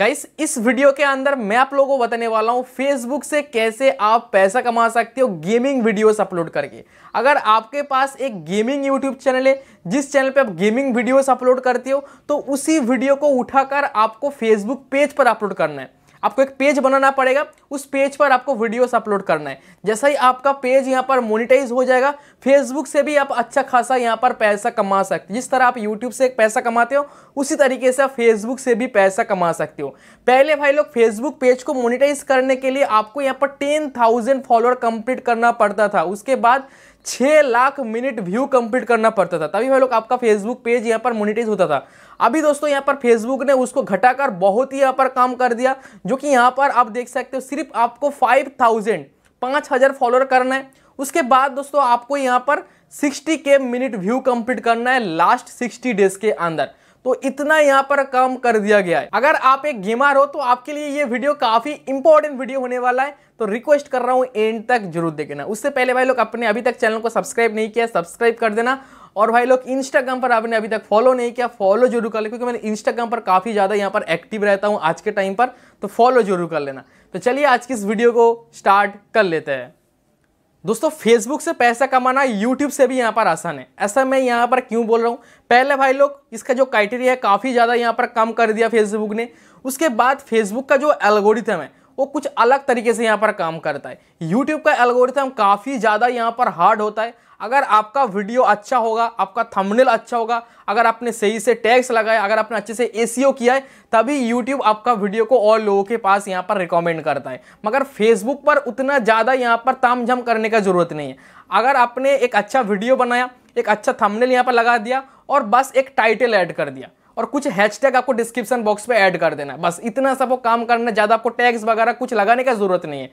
guys इस video के अंदर मैं आप लोगों को बताने वाला हूँ फेसबुक से कैसे आप पैसा कमा सकते हो गेमिंग वीडियोस अपलोड करके अगर आपके पास एक गेमिंग यूट्यूब चैनल है जिस चैनल पे आप गेमिंग वीडियोस अपलोड करते हो तो उसी वीडियो को उठाकर आपको फेसबुक पेज पर अपलोड करना है आपको एक पेज बनाना पड़ेगा उस पेज पर आपको वीडियोस अपलोड करना है जैसा ही आपका पेज यहाँ पर मोनिटाइज हो जाएगा फेसबुक से भी आप अच्छा खासा यहाँ पर पैसा कमा सकते जिस तरह आप यूट्यूब से पैसा कमाते हो उसी तरीके से आप फेसबुक से भी पैसा कमा सकते हो पहले भाई लोग फेसबुक पेज को मोनिटाइज करने के लिए आपको यहाँ पर टेन थाउजेंड फॉलोअर कंप्लीट करना पड़ता था उसके बाद छः लाख मिनट व्यू कंप्लीट करना पड़ता था तभी भाई लोग आपका फेसबुक पेज यहाँ पर मोनिटाइज होता था अभी दोस्तों यहाँ पर फेसबुक ने उसको घटाकर बहुत ही यहाँ पर काम कर दिया जो कि यहाँ पर आप देख सकते हो सिर्फ आपको फाइव थाउजेंड पाँच हज़ार फॉलोअर करना है उसके बाद दोस्तों आपको यहाँ पर सिक्सटी के मिनट व्यू कंप्लीट करना है लास्ट सिक्सटी डेज के अंदर तो इतना यहाँ पर काम कर दिया गया है अगर आप एक गेमर हो तो आपके लिए ये वीडियो काफी इंपॉर्टेंट वीडियो होने वाला है तो रिक्वेस्ट कर रहा हूँ एंड तक जरूर देखना उससे पहले भाई लोग अपने अभी तक चैनल को सब्सक्राइब नहीं किया सब्सक्राइब कर देना और भाई लोग इंस्टाग्राम पर आपने अभी तक फॉलो नहीं किया फॉलो जरूर कर ले क्योंकि मैं इंस्टाग्राम पर काफ़ी ज़्यादा यहाँ पर एक्टिव रहता हूँ आज के टाइम पर तो फॉलो जरूर कर लेना तो चलिए आज की इस वीडियो को स्टार्ट कर लेते हैं दोस्तों फेसबुक से पैसा कमाना यूट्यूब से भी यहाँ पर आसान है ऐसा मैं यहाँ पर क्यों बोल रहा हूँ पहले भाई लोग इसका जो क्राइटेरिया है काफ़ी ज़्यादा यहाँ पर कम कर दिया फेसबुक ने उसके बाद फेसबुक का जो एल्गोरिथम है वो कुछ अलग तरीके से यहाँ पर काम करता है यूट्यूब का एल्गोरिथम काफ़ी ज़्यादा यहाँ पर हार्ड होता है अगर आपका वीडियो अच्छा होगा आपका थंबनेल अच्छा होगा अगर आपने सही से टैक्स लगाए अगर आपने अच्छे से ए e किया है तभी यूट्यूब आपका वीडियो को और लोगों के पास यहाँ पर रिकमेंड करता है मगर फेसबुक पर उतना ज़्यादा यहाँ पर तामझाम करने का ज़रूरत नहीं है अगर आपने एक अच्छा वीडियो बनाया एक अच्छा थंबनेल यहाँ पर लगा दिया और बस एक टाइटल ऐड कर दिया और कुछ हैशटैग आपको डिस्क्रिप्शन बॉक्स पे ऐड कर देना बस इतना सा वो काम करना ज़्यादा आपको टैग्स वगैरह कुछ लगाने का ज़रूरत नहीं है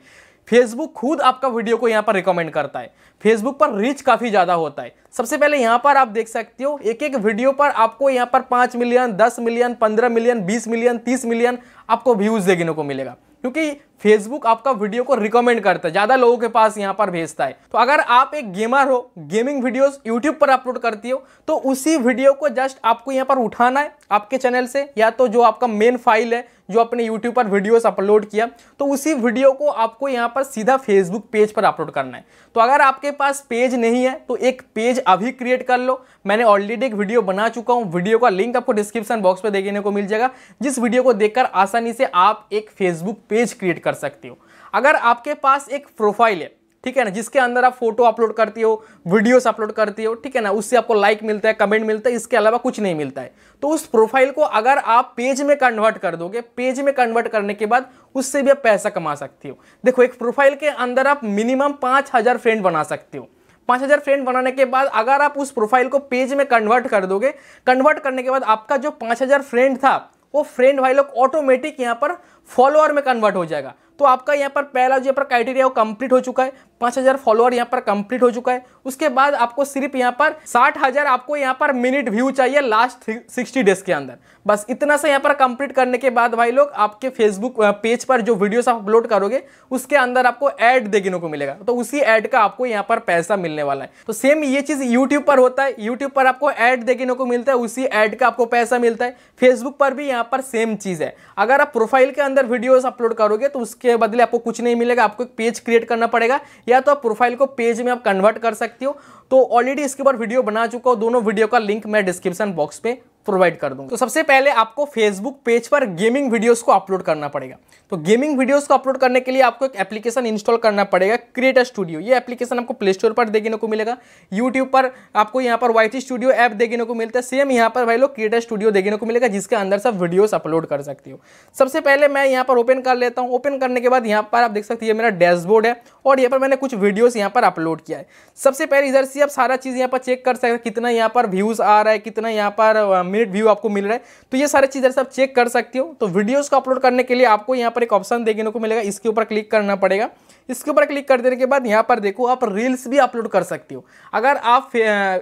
फेसबुक खुद आपका वीडियो को यहाँ पर रिकमेंड करता है फेसबुक पर रीच काफ़ी ज़्यादा होता है सबसे पहले यहाँ पर आप देख सकते हो एक एक वीडियो पर आपको यहाँ पर पाँच मिलियन दस मिलियन पंद्रह मिलियन बीस मिलियन तीस मिलियन आपको व्यूज़ देखने को मिलेगा क्योंकि फेसबुक आपका वीडियो को रिकमेंड करता है ज़्यादा लोगों के पास यहाँ पर भेजता है तो अगर आप एक गेमर हो गेमिंग वीडियोस यूट्यूब पर अपलोड करती हो तो उसी वीडियो को जस्ट आपको यहाँ पर उठाना है आपके चैनल से या तो जो आपका मेन फाइल है जो अपने यूट्यूब पर वीडियोस अपलोड किया तो उसी वीडियो को आपको यहाँ पर सीधा फेसबुक पेज पर अपलोड करना है तो अगर आपके पास पेज नहीं है तो एक पेज अभी क्रिएट कर लो मैंने ऑलरेडी एक वीडियो बना चुका हूँ वीडियो का लिंक आपको डिस्क्रिप्शन बॉक्स में देखने को मिल जाएगा जिस वीडियो को देखकर आसानी से आप एक फेसबुक पेज क्रिएट कर सकते हो अगर आपके पास एक प्रोफाइल है ठीक है ना जिसके अंदर आप फोटो अपलोड करती हो वीडियोस अपलोड करती हो ठीक है ना उससे आपको लाइक मिलता है कमेंट मिलता है इसके अलावा कुछ नहीं मिलता है तो उस प्रोफाइल को अगर आप पेज में कन्वर्ट कर दोगे पेज में कन्वर्ट करने के बाद उससे भी आप पैसा कमा सकती हो देखो एक प्रोफाइल के अंदर आप मिनिमम पाँच हज़ार फ्रेंड बना सकते हो पाँच हज़ार फ्रेंड बनाने के बाद अगर आप उस प्रोफाइल को पेज में कन्वर्ट कर दोगे कन्वर्ट करने के बाद आपका जो पाँच हज़ार फ्रेंड था वो फ्रेंड भाई लोग ऑटोमेटिक यहाँ पर फॉलोअर में कन्वर्ट हो जाएगा तो आपका यहाँ पर पहला जो यहाँ पर क्राइटेरिया वो कंप्लीट हो चुका है पाँच हज़ार फॉलोअर यहाँ पर कंप्लीट हो चुका है उसके बाद आपको सिर्फ यहाँ पर साठ हज़ार आपको यहाँ पर मिनट व्यू चाहिए लास्ट सिक्सटी डेज के अंदर बस इतना सा यहाँ पर कंप्लीट करने के बाद भाई लोग आपके फेसबुक पेज पर जो वीडियोस आप अपलोड करोगे उसके अंदर आपको ऐड देखने को मिलेगा तो उसी ऐड का आपको यहाँ पर पैसा मिलने वाला है तो सेम ये चीज़ यूट्यूब पर होता है यूट्यूब पर आपको ऐड देखने को मिलता है उसी ऐड का आपको पैसा मिलता है फेसबुक पर भी यहाँ पर सेम चीज़ है अगर आप प्रोफाइल के अंदर वीडियोज़ अपलोड करोगे तो उसके बदले आपको कुछ नहीं मिलेगा आपको एक पेज क्रिएट करना पड़ेगा या तो आप प्रोफाइल को पेज में आप कन्वर्ट कर सकते हो तो ऑलरेडी इसके ऊपर वीडियो बना चुका हूँ दोनों वीडियो का लिंक मैं डिस्क्रिप्शन बॉक्स में प्रोवाइड कर दूंगा तो सबसे पहले आपको फेसबुक पेज पर गेमिंग वीडियोस को अपलोड करना पड़ेगा तो गेमिंग वीडियोस को अपलोड करने के लिए आपको एक एप्लीकेशन इंस्टॉल करना पड़ेगा क्रिएटर स्टूडियो ये एप्लीकेशन आपको प्ले स्टोर पर देखने को मिलेगा यूट्यूब पर आपको यहाँ पर वाई स्टूडियो ऐप देखने को मिलता है सेम यहाँ पर भाई लोग क्रिएटर स्टूडियो देखने को मिलेगा जिसके अंदर से वीडियोज अपलोड कर सकती हो सबसे पहले मैं यहाँ पर ओपन कर लेता हूँ ओपन करने के बाद यहाँ पर आप देख सकते हैं मेरा डैशबोर्ड है और यहाँ पर मैंने कुछ वीडियोज यहाँ पर अपलोड किया है सबसे पहले इधर से आप सारा चीज़ यहाँ पर चेक कर सकते कितना यहाँ पर व्यूज़ आ रहा है कितना यहाँ पर मिनट व्यू आपको मिल रहा है तो ये सारी चीज़ें आप चेक कर सकते हो तो वीडियोज़ को अपलोड करने के लिए आपको यहाँ पर एक ऑप्शन देखने को मिलेगा इसके ऊपर क्लिक करना पड़ेगा इसके ऊपर क्लिक कर देने के बाद यहाँ पर देखो आप रील्स भी अपलोड कर सकते हो अगर आप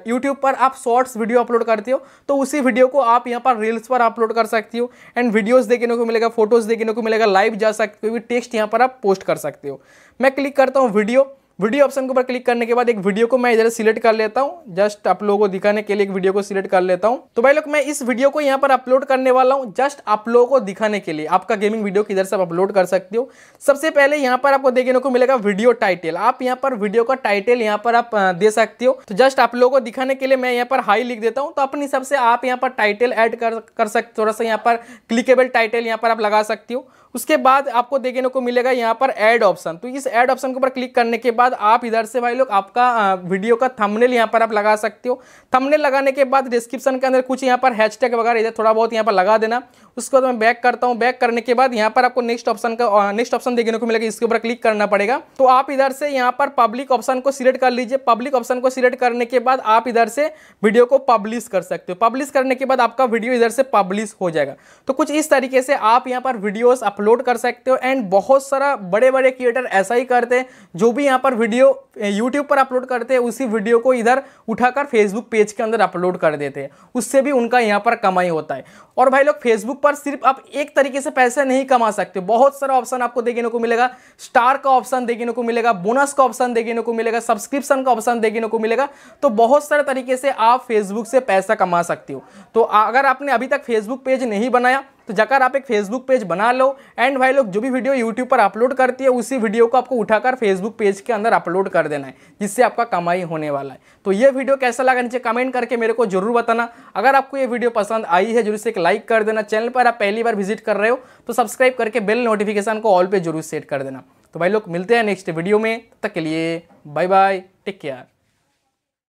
यूट्यूब पर आप शॉर्ट्स वीडियो अपलोड करते हो तो उसी वीडियो को आप यहाँ पर रील्स पर अपलोड कर सकते हो एंड वीडियोज़ देखने को मिलेगा फोटोज़ देखने को मिलेगा लाइव जा सकते हो टेक्स्ट यहाँ पर आप पोस्ट कर सकते हो मैं क्लिक करता हूँ वीडियो वीडियो ऑप्शन के ऊपर क्लिक करने के बाद एक वीडियो को मैं इधर सिलेक्ट कर लेता हूँ जस्ट आप लोगों को दिखाने के लिए एक वीडियो को सिलेक्ट कर लेता हूँ तो भाई लोग मैं इस वीडियो को यहाँ पर अपलोड करने वाला हूँ जस्ट आप लोगों को दिखाने के लिए आपका गेमिंग वीडियो किधर से अपलोड कर सकते हो सबसे पहले यहाँ पर आपको देखने को मिलेगा वीडियो टाइटल आप यहाँ पर वीडियो का टाइटल यहाँ पर आप दे सकते हो तो जस्ट आप लोगों को दिखाने के लिए मैं यहाँ पर हाई लिख देता हूँ तो अपने हिसाब से आप यहाँ पर टाइटल एड कर सकते थोड़ा सा यहाँ पर क्लिकेबल टाइटल यहाँ पर आप लगा सकते हो उसके बाद आपको देखने को मिलेगा यहाँ पर ऐड ऑप्शन तो इस ऐड ऑप्शन के ऊपर क्लिक करने के बाद आप इधर से भाई लोग आपका वीडियो का थंबनेल यहाँ पर आप लगा सकते हो थंबनेल लगाने के बाद डिस्क्रिप्शन के अंदर कुछ यहाँ पर हैशटैग वगैरह इधर थोड़ा बहुत यहाँ पर लगा देना उसके बाद तो मैं बैक करता हूँ बैक करने के बाद यहाँ पर आपको नेक्स्ट ऑप्शन का नेक्स्ट ऑप्शन देखने को मिलेगा इसके ऊपर क्लिक करना पड़ेगा तो आप इधर से यहाँ पर पब्लिक ऑप्शन को सिलेक्ट कर लीजिए पब्लिक ऑप्शन को सिलेक्ट करने के बाद आप इधर से वीडियो को पब्लिश कर सकते हो पब्लिश करने के बाद आपका वीडियो इधर से पब्लिश हो जाएगा तो कुछ इस तरीके से आप यहाँ पर वीडियोज अपलोड अपलोड कर सकते हो एंड बहुत सारा बड़े बड़े क्रिएटर ऐसा ही करते हैं जो भी यहाँ पर वीडियो यूट्यूब पर अपलोड करते हैं उसी वीडियो को इधर उठाकर फेसबुक पेज के अंदर अपलोड कर देते हैं उससे भी उनका यहाँ पर कमाई होता है और भाई लोग फेसबुक पर सिर्फ आप एक तरीके से पैसे नहीं कमा सकते बहुत सारा ऑप्शन आपको देखने को मिलेगा स्टार का ऑप्शन देखने को मिलेगा बोनस का ऑप्शन देखने को मिलेगा सब्सक्रिप्शन का ऑप्शन देखने को मिलेगा तो बहुत सारे तरीके से आप फेसबुक से पैसा कमा सकते हो तो अगर आपने अभी तक फेसबुक पेज नहीं बनाया तो जाकर आप एक फेसबुक पेज बना लो एंड भाई लोग जो भी वीडियो यूट्यूब पर अपलोड करती है उसी वीडियो को आपको उठाकर फेसबुक पेज के अंदर अपलोड कर देना है जिससे आपका कमाई होने वाला है तो ये वीडियो कैसा लगा नीचे कमेंट करके मेरे को जरूर बताना अगर आपको ये वीडियो पसंद आई है जरूर से एक लाइक कर देना चैनल पर आप पहली बार विजिट कर रहे हो तो सब्सक्राइब करके बेल नोटिफिकेशन को ऑल पे जरूर सेट कर देना तो भाई लोग मिलते हैं नेक्स्ट वीडियो में तब तक के लिए बाय बाय टेक केयर